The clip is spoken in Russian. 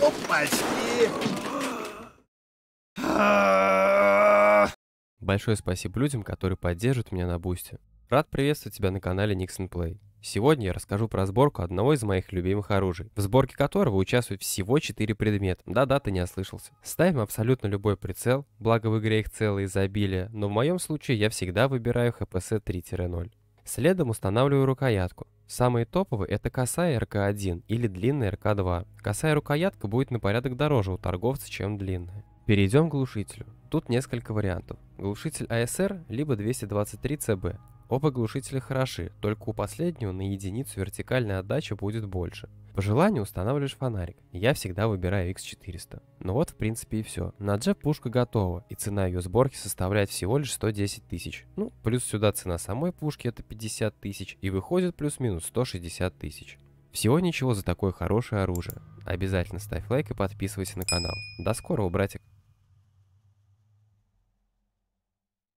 Опачки! Большое спасибо людям, которые поддержат меня на бусте. Рад приветствовать тебя на канале Nixon Play. Сегодня я расскажу про сборку одного из моих любимых оружий, в сборке которого участвуют всего 4 предмета. Да-да, ты не ослышался. Ставим абсолютно любой прицел, благо в игре их целое изобилие, но в моем случае я всегда выбираю ХПС 3-0. Следом устанавливаю рукоятку. Самые топовые это косая РК-1 или длинная РК-2. Косая рукоятка будет на порядок дороже у торговца, чем длинная. Перейдем к глушителю. Тут несколько вариантов. Глушитель АСР либо 223 ЦБ. Оба глушителя хороши, только у последнего на единицу вертикальная отдача будет больше. По желанию устанавливаешь фонарик, я всегда выбираю X400. Ну вот в принципе и все. На джеб пушка готова, и цена ее сборки составляет всего лишь 110 тысяч. Ну, плюс сюда цена самой пушки это 50 тысяч, и выходит плюс-минус 160 тысяч. Всего ничего за такое хорошее оружие. Обязательно ставь лайк и подписывайся на канал. До скорого, братик!